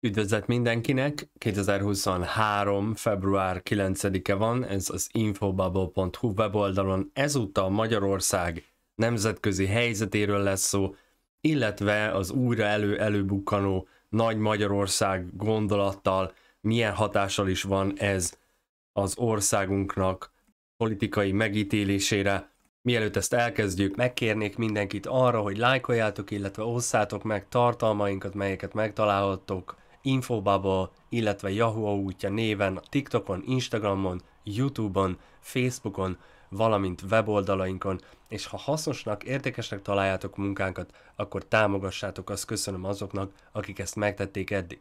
Üdvözlet mindenkinek! 2023. február 9-e van, ez az infobubble.hu weboldalon. Ezúttal Magyarország nemzetközi helyzetéről lesz szó, illetve az újra elő-előbukkanó nagy Magyarország gondolattal milyen hatással is van ez az országunknak politikai megítélésére. Mielőtt ezt elkezdjük, megkérnék mindenkit arra, hogy lájkoljátok, illetve osszátok meg tartalmainkat, melyeket megtalálhattok Infobubble, illetve Yahoo útja néven TikTokon, Instagramon, YouTube-on, Facebookon, valamint weboldalainkon, és ha hasznosnak, értékesnek találjátok munkánkat, akkor támogassátok, azt köszönöm azoknak, akik ezt megtették eddig.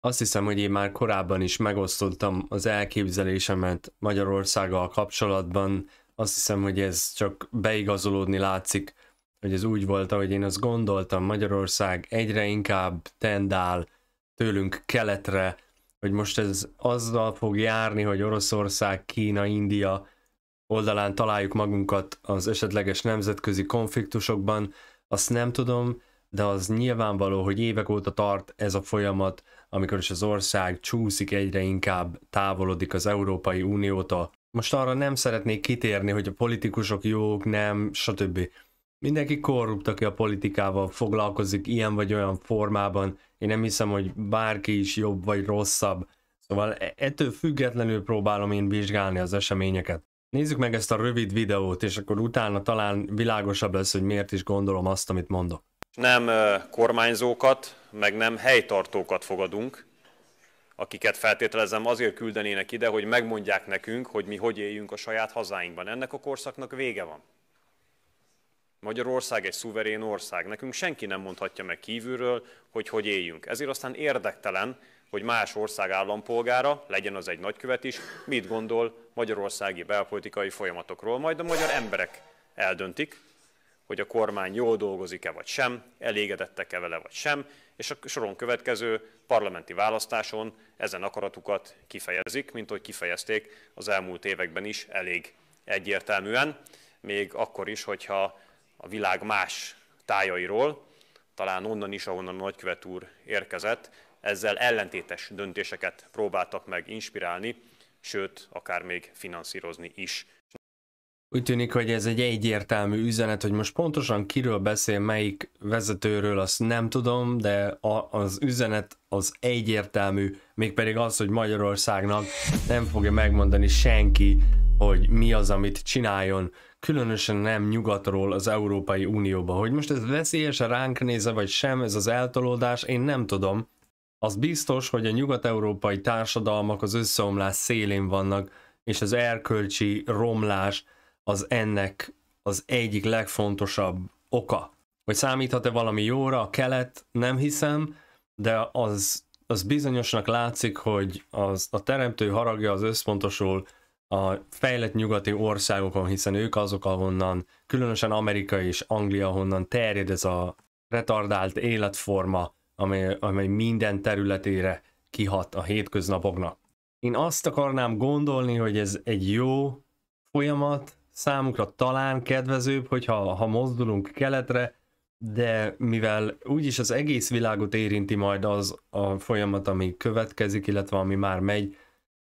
Azt hiszem, hogy én már korábban is megosztottam az elképzelésemet Magyarországgal kapcsolatban. Azt hiszem, hogy ez csak beigazolódni látszik, hogy ez úgy volt, ahogy én azt gondoltam, Magyarország egyre inkább tendál tőlünk keletre, hogy most ez azzal fog járni, hogy Oroszország, Kína, India oldalán találjuk magunkat az esetleges nemzetközi konfliktusokban, azt nem tudom, de az nyilvánvaló, hogy évek óta tart ez a folyamat, amikor is az ország csúszik egyre inkább, távolodik az Európai Uniótól. Most arra nem szeretnék kitérni, hogy a politikusok jók, nem, stb. Mindenki korrupt, aki a politikával foglalkozik ilyen vagy olyan formában. Én nem hiszem, hogy bárki is jobb vagy rosszabb. Szóval e- ettől függetlenül próbálom én vizsgálni az eseményeket. Nézzük meg ezt a rövid videót, és akkor utána talán világosabb lesz, hogy miért is gondolom azt, amit mondok. Nem kormányzókat, meg nem helytartókat fogadunk, akiket feltételezem azért küldenének ide, hogy megmondják nekünk, hogy mi hogy éljünk a saját hazáinkban. Ennek a korszaknak vége van. Magyarország egy szuverén ország. Nekünk senki nem mondhatja meg kívülről, hogy hogy éljünk. Ezért aztán érdektelen, hogy más ország állampolgára, legyen az egy nagykövet is, mit gondol magyarországi belpolitikai folyamatokról. Majd a magyar emberek eldöntik, hogy a kormány jól dolgozik-e vagy sem, elégedettek-e vele vagy sem, és a soron következő parlamenti választáson ezen akaratukat kifejezik, mint hogy kifejezték az elmúlt években is elég egyértelműen, még akkor is, hogyha a világ más tájairól, talán onnan is, ahonnan a nagykövet úr érkezett, ezzel ellentétes döntéseket próbáltak meg inspirálni, sőt, akár még finanszírozni is. Úgy tűnik, hogy ez egy egyértelmű üzenet, hogy most pontosan kiről beszél, melyik vezetőről, azt nem tudom, de a, az üzenet az egyértelmű, mégpedig az, hogy Magyarországnak nem fogja megmondani senki hogy mi az, amit csináljon, különösen nem nyugatról az Európai Unióba. Hogy most ez veszélyes ránk néze, vagy sem, ez az eltolódás, én nem tudom. Az biztos, hogy a nyugat-európai társadalmak az összeomlás szélén vannak, és az erkölcsi romlás az ennek az egyik legfontosabb oka. Hogy számíthat-e valami jóra a kelet, nem hiszem, de az, az bizonyosnak látszik, hogy az, a teremtő haragja az összpontosul a fejlett nyugati országokon, hiszen ők azok, ahonnan, különösen Amerika és Anglia, ahonnan terjed ez a retardált életforma, amely, amely minden területére kihat a hétköznapoknak. Én azt akarnám gondolni, hogy ez egy jó folyamat, számukra talán kedvezőbb, hogyha ha mozdulunk keletre, de mivel úgyis az egész világot érinti majd az a folyamat, ami következik, illetve ami már megy,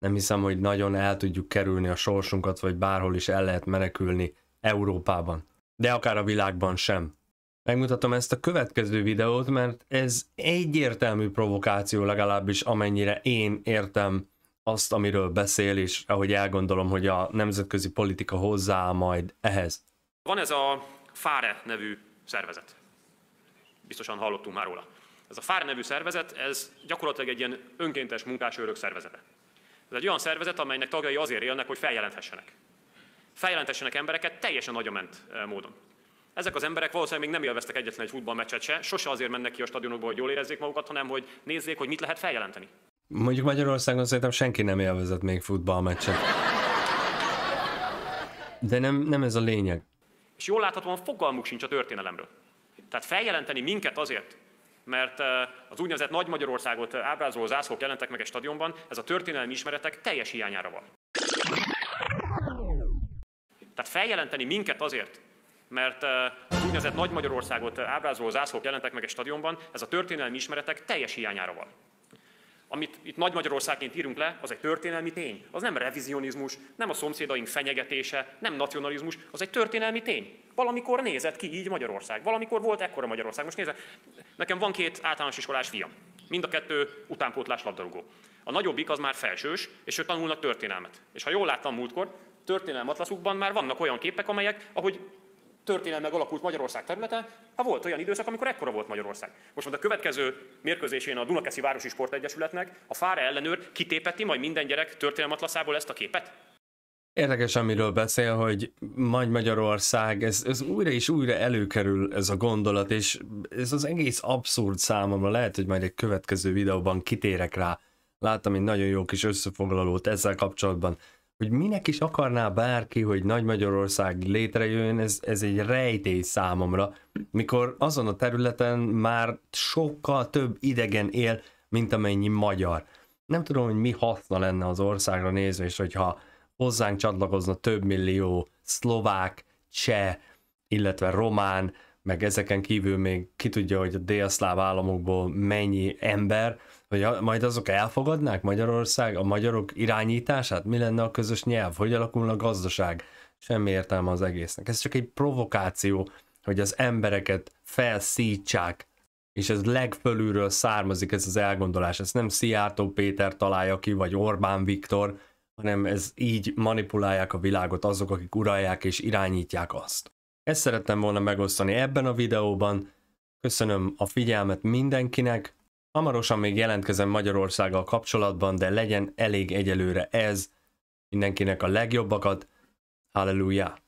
nem hiszem, hogy nagyon el tudjuk kerülni a sorsunkat, vagy bárhol is el lehet menekülni Európában, de akár a világban sem. Megmutatom ezt a következő videót, mert ez egyértelmű provokáció legalábbis amennyire én értem azt, amiről beszél, és ahogy elgondolom, hogy a nemzetközi politika hozzá majd ehhez. Van ez a Fare nevű szervezet. Biztosan hallottunk már róla. Ez a Fare nevű szervezet, ez gyakorlatilag egy ilyen önkéntes munkásőrök szervezete. Ez egy olyan szervezet, amelynek tagjai azért élnek, hogy feljelenthessenek. Feljelenthessenek embereket teljesen nagyament eh, módon. Ezek az emberek valószínűleg még nem élveztek egyetlen egy futballmeccset se, sose azért mennek ki a stadionokba, hogy jól érezzék magukat, hanem hogy nézzék, hogy mit lehet feljelenteni. Mondjuk Magyarországon szerintem senki nem élvezett még futballmeccset. De nem, nem ez a lényeg. És jól láthatóan fogalmuk sincs a történelemről. Tehát feljelenteni minket azért, mert az úgynevezett Nagy Magyarországot ábrázoló zászlók jelentek meg egy stadionban, ez a történelmi ismeretek teljes hiányára van. Tehát feljelenteni minket azért, mert az úgynevezett Nagy Magyarországot ábrázoló zászlók jelentek meg egy stadionban, ez a történelmi ismeretek teljes hiányára van amit itt Nagy-Magyarországként írunk le, az egy történelmi tény. Az nem revizionizmus, nem a szomszédaink fenyegetése, nem nacionalizmus, az egy történelmi tény. Valamikor nézett ki így Magyarország. Valamikor volt ekkora Magyarország. Most nézze, nekem van két általános iskolás fiam. Mind a kettő utánpótlás labdarúgó. A nagyobbik az már felsős, és ő tanulnak történelmet. És ha jól láttam múltkor, történelmatlaszukban már vannak olyan képek, amelyek, ahogy Történelme alakult Magyarország területe, Ha volt olyan időszak, amikor ekkora volt Magyarország. Most majd a következő mérkőzésén a Dunakeszi Városi Sportegyesületnek a fára ellenőr kitépeti majd minden gyerek történelmatlaszából ezt a képet? Érdekes, amiről beszél, hogy majd Magyarország, ez, ez újra és újra előkerül ez a gondolat, és ez az egész abszurd számomra, lehet, hogy majd egy következő videóban kitérek rá. Láttam egy nagyon jó kis összefoglalót ezzel kapcsolatban, hogy minek is akarná bárki, hogy Nagy Magyarország létrejön, ez, ez egy rejtély számomra, mikor azon a területen már sokkal több idegen él, mint amennyi magyar. Nem tudom, hogy mi haszna lenne az országra nézve, és hogyha hozzánk csatlakozna több millió szlovák, cseh, illetve román, meg ezeken kívül még ki tudja, hogy a délszláv államokból mennyi ember, hogy a, majd azok elfogadnák Magyarország, a magyarok irányítását? Mi lenne a közös nyelv? Hogy alakulna a gazdaság? Semmi értelme az egésznek. Ez csak egy provokáció, hogy az embereket felszítsák, és ez legfölülről származik ez az elgondolás. Ezt nem Szijjártó Péter találja ki, vagy Orbán Viktor, hanem ez így manipulálják a világot azok, akik uralják és irányítják azt. Ezt szerettem volna megosztani ebben a videóban. Köszönöm a figyelmet mindenkinek, Hamarosan még jelentkezem Magyarországgal kapcsolatban, de legyen elég egyelőre ez. Mindenkinek a legjobbakat. Halleluja!